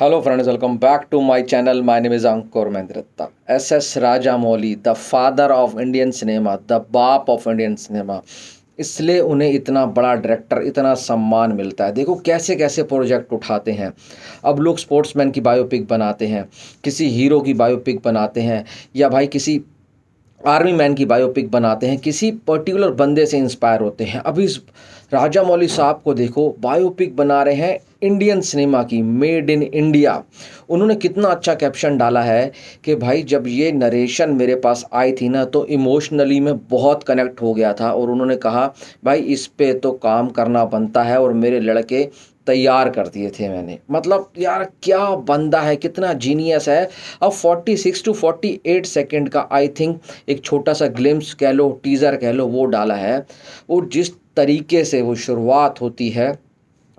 hello friends welcome back to my channel my name is Ankur S Rajamouli the father of Indian cinema the बाप of Indian cinema इसलिए उन्हें इतना बड़ा director इतना सम्मान मिलता है देखो कैसे कैसे प्रोजेक्ट उठाते हैं अब लोग स्पोर्ट्समैन की बायोपिक बनाते हैं किसी हीरो की बायोपिक बनाते हैं या भाई किसी आर्मी मैन की बायोपिक बनाते हैं किसी पर्टिकुलर बंदे से इंस्पायर होते हैं अभी इस राजा मौली साहब को देखो बायोपिक बना रहे हैं इंडियन सिनेमा की मेड इन इंडिया उन्होंने कितना अच्छा कैप्शन डाला है कि भाई जब ये नरेशन मेरे पास आई थी ना तो इमोशनली मैं बहुत कनेक्ट हो गया था और उन्होंने कहा भाई इस पे तो काम करना बनता है और मेरे लड़के तैयार कर दिए थे मैंने मतलब यार क्या बंदा है कितना जीनियस है अब 46 टू 48 सेकेंड का आई थिंक एक छोटा सा ग्लिम्स कह लो टीज़र कह लो वो डाला है वो जिस तरीके से वो शुरुआत होती है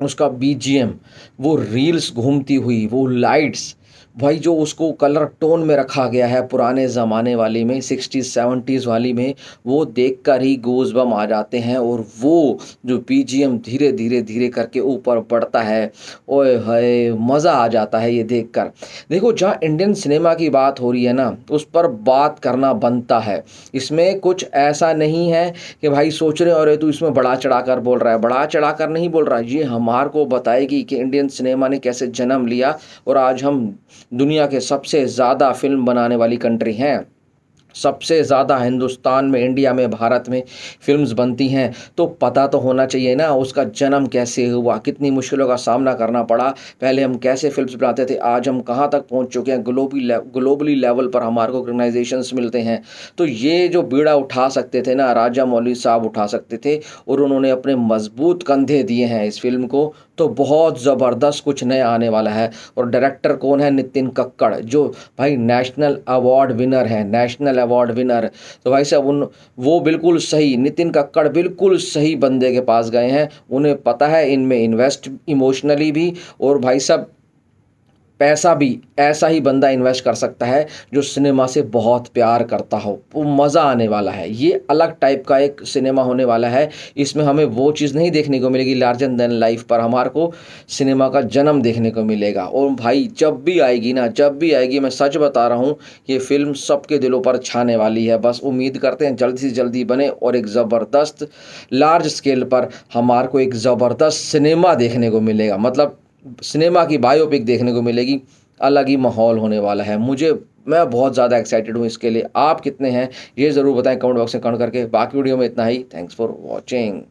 उसका बीजीएम वो रील्स घूमती हुई वो लाइट्स भाई जो उसको कलर टोन में रखा गया है पुराने ज़माने वाली में सिक्सटीज़ सेवेंटीज़ वाली में वो देख कर ही गोज बम आ जाते हैं और वो जो पी धीरे धीरे धीरे करके ऊपर बढ़ता है ओए है मज़ा आ जाता है ये देख कर देखो जहाँ इंडियन सिनेमा की बात हो रही है ना उस पर बात करना बनता है इसमें कुछ ऐसा नहीं है कि भाई सोच रहे और तू इसमें बड़ा चढ़ा कर बोल रहा है बड़ा चढ़ा कर नहीं बोल रहा ये हमार को बताएगी कि इंडियन सिनेमा ने कैसे जन्म लिया और आज हम दुनिया के सबसे ज़्यादा फिल्म बनाने वाली कंट्री हैं सबसे ज़्यादा हिंदुस्तान में इंडिया में भारत में फिल्म्स बनती हैं तो पता तो होना चाहिए ना उसका जन्म कैसे हुआ कितनी मुश्किलों का सामना करना पड़ा पहले हम कैसे फिल्म्स बनाते थे आज हम कहाँ तक पहुँच चुके हैं ग्लोबी ले, ग्लोबली लेवल पर हमारे को ऑर्गेनाइजेशन मिलते हैं तो ये जो बीड़ा उठा सकते थे ना राजा मौली साहब उठा सकते थे और उन्होंने अपने मजबूत कंधे दिए हैं इस फिल्म को तो बहुत ज़बरदस्त कुछ नया आने वाला है और डायरेक्टर कौन है नितिन कक्कड़ जो भाई नेशनल अवार्ड विनर हैं नेशनल अवार्ड विनर तो भाई साहब उन वो बिल्कुल सही नितिन कक्कड़ बिल्कुल सही बंदे के पास गए हैं उन्हें पता है इनमें इन्वेस्ट इमोशनली भी और भाई साहब पैसा भी ऐसा ही बंदा इन्वेस्ट कर सकता है जो सिनेमा से बहुत प्यार करता हो वो मज़ा आने वाला है ये अलग टाइप का एक सिनेमा होने वाला है इसमें हमें वो चीज़ नहीं देखने को मिलेगी लार्जर देन लाइफ पर हमारे को सिनेमा का जन्म देखने को मिलेगा और भाई जब भी आएगी ना जब भी आएगी मैं सच बता रहा हूँ ये फिल्म सबके दिलों पर छाने वाली है बस उम्मीद करते हैं जल्दी से जल्दी बने और एक ज़बरदस्त लार्ज स्केल पर हमारे को एक ज़बरदस्त सिनेमा देखने को मिलेगा मतलब सिनेमा की बायोपिक देखने को मिलेगी अलग ही माहौल होने वाला है मुझे मैं बहुत ज़्यादा एक्साइटेड हूँ इसके लिए आप कितने हैं ये ज़रूर बताएं कमेंट बॉक्स में कमेंट करके बाकी वीडियो में इतना ही थैंक्स फॉर वॉचिंग